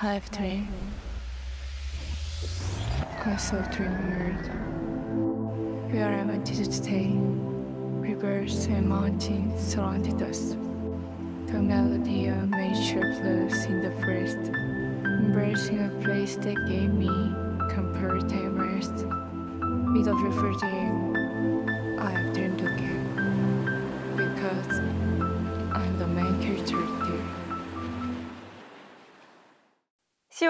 half tree. I saw three mirrored. Where I wanted to stay, rivers and mountains surrounded us. The melody of nature flows in the forest, embracing a place that gave me comparative rest. Beautiful day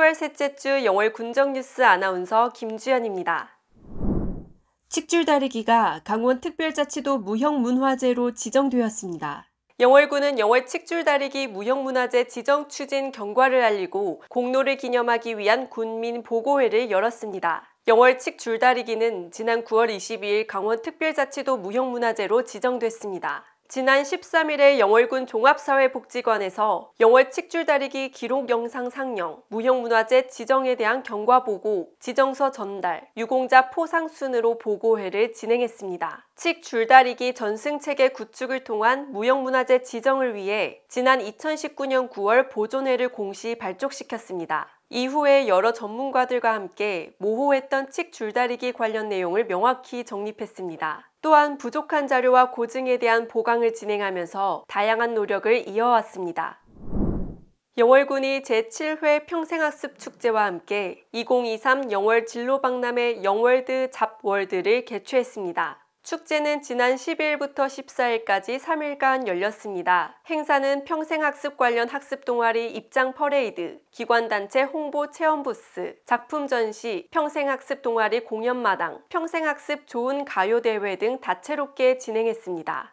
12월 셋째 주 영월 군정뉴스 아나운서 김주연입니다. 칡줄다리기가 강원특별자치도 무형문화재로 지정되었습니다. 영월군은 영월 칡줄다리기 무형문화재 지정 추진 경과를 알리고 공로를 기념하기 위한 군민 보고회를 열었습니다. 영월 칡줄다리기는 지난 9월 22일 강원특별자치도 무형문화재로 지정됐습니다. 지난 13일에 영월군 종합사회복지관에서 영월 칙줄다리기 기록 영상 상영, 무형문화재 지정에 대한 경과보고, 지정서 전달, 유공자 포상 순으로 보고회를 진행했습니다. 칡줄다리기 전승체계 구축을 통한 무형문화재 지정을 위해 지난 2019년 9월 보존회를 공시 발족시켰습니다. 이후에 여러 전문가들과 함께 모호했던 칙 줄다리기 관련 내용을 명확히 정립했습니다. 또한 부족한 자료와 고증에 대한 보강을 진행하면서 다양한 노력을 이어왔습니다. 영월군이 제7회 평생학습 축제와 함께 2023 영월 진로박람회 영월드 잡월드를 개최했습니다. 축제는 지난 10일부터 14일까지 3일간 열렸습니다. 행사는 평생학습 관련 학습 동아리 입장 퍼레이드, 기관단체 홍보 체험 부스, 작품 전시, 평생학습 동아리 공연마당, 평생학습 좋은 가요대회 등 다채롭게 진행했습니다.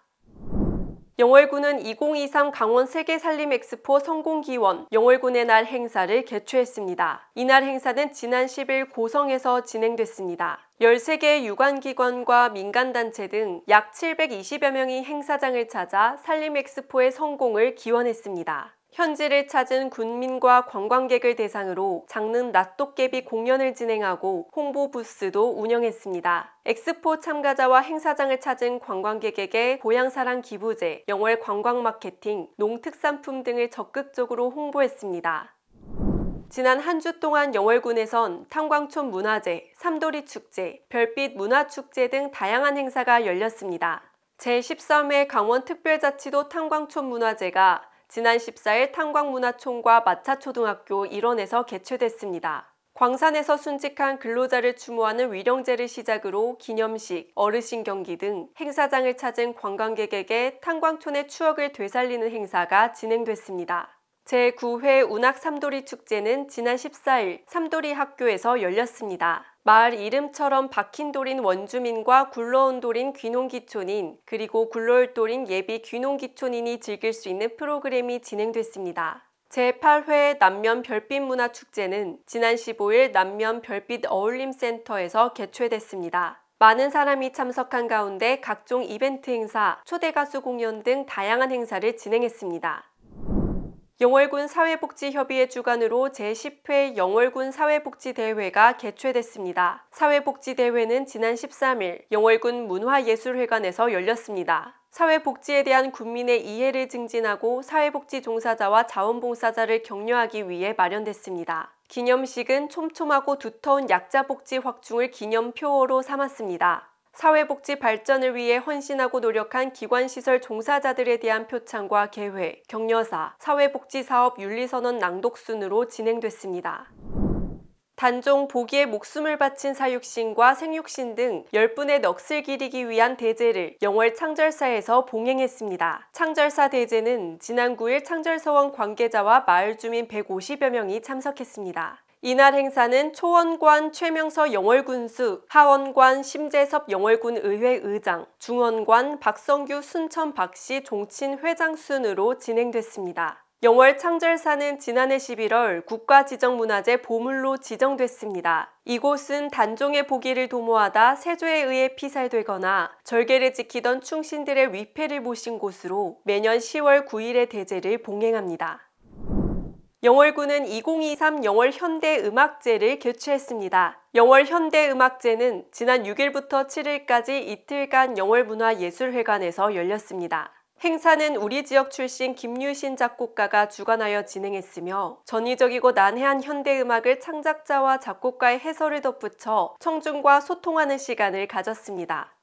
영월군은 2023 강원 세계 산림 엑스포 성공 기원 영월군의 날 행사를 개최했습니다. 이날 행사는 지난 10일 고성에서 진행됐습니다. 13개 의 유관기관과 민간단체 등 약 720여 명이 행사장을 찾아 산림엑스포의 성공을 기원했습니다. 현지를 찾은 군민과 관광객을 대상으로 장릉 낫도깨비 공연을 진행하고 홍보 부스도 운영했습니다. 엑스포 참가자와 행사장을 찾은 관광객에게 고향사랑 기부제, 영월 관광 마케팅, 농특산품 등을 적극적으로 홍보했습니다. 지난 한 주 동안 영월군에선 탄광촌 문화제, 삼돌이 축제, 별빛 문화축제 등 다양한 행사가 열렸습니다. 제13회 강원특별자치도 탄광촌 문화제가 지난 14일 탄광문화촌과 마차초등학교 일원에서 개최됐습니다. 광산에서 순직한 근로자를 추모하는 위령제를 시작으로 기념식, 어르신 경기 등 행사장을 찾은 관광객에게 탄광촌의 추억을 되살리는 행사가 진행됐습니다. 제9회 운학 삼돌이 축제는 지난 14일 삼돌이 학교에서 열렸습니다. 마을 이름처럼 박힌 돌인 원주민과 굴러온 돌인 귀농기촌인 그리고 굴러올 돌인 예비 귀농기촌인이 즐길 수 있는 프로그램이 진행됐습니다. 제8회 남면 별빛 문화축제는 지난 15일 남면 별빛 어울림센터에서 개최됐습니다. 많은 사람이 참석한 가운데 각종 이벤트 행사, 초대 가수 공연 등 다양한 행사를 진행했습니다. 영월군 사회복지협의회 주관으로 제10회 영월군 사회복지대회가 개최됐습니다. 사회복지대회는 지난 13일 영월군 문화예술회관에서 열렸습니다. 사회복지에 대한 국민의 이해를 증진하고 사회복지 종사자와 자원봉사자를 격려하기 위해 마련됐습니다. 기념식은 촘촘하고 두터운 약자복지 확충을 기념표어로 삼았습니다. 사회복지 발전을 위해 헌신하고 노력한 기관시설 종사자들에 대한 표창과 개회, 격려사, 사회복지사업 윤리선언 낭독 순으로 진행됐습니다. 단종 보기에 목숨을 바친 사육신과 생육신 등 10분의 넋을 기리기 위한 대제를 영월 창절사에서 봉행했습니다. 창절사 대제는 지난 9일 창절사원 관계자와 마을 주민 150여 명이 참석했습니다. 이날 행사는 초원관 최명서 영월군수, 하원관 심재섭 영월군 의회 의장, 중원관 박성규 순천 박씨 종친 회장 순으로 진행됐습니다. 영월 창절사는 지난해 11월 국가지정문화재 보물로 지정됐습니다. 이곳은 단종의 보기를 도모하다 세조에 의해 피살되거나 절개를 지키던 충신들의 위패를 모신 곳으로 매년 10월 9일에 대제를 봉행합니다. 영월군은 2023 영월현대음악제를 개최했습니다. 영월현대음악제는 지난 6일부터 7일까지 이틀간 영월문화예술회관에서 열렸습니다. 행사는 우리 지역 출신 김유신 작곡가가 주관하여 진행했으며 전위적이고 난해한 현대음악을 창작자와 작곡가의 해설을 덧붙여 청중과 소통하는 시간을 가졌습니다.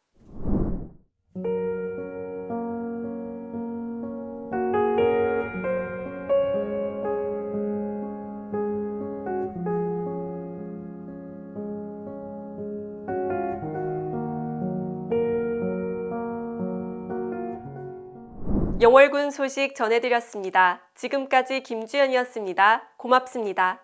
영월군 소식 전해드렸습니다. 지금까지 김주연이었습니다. 고맙습니다.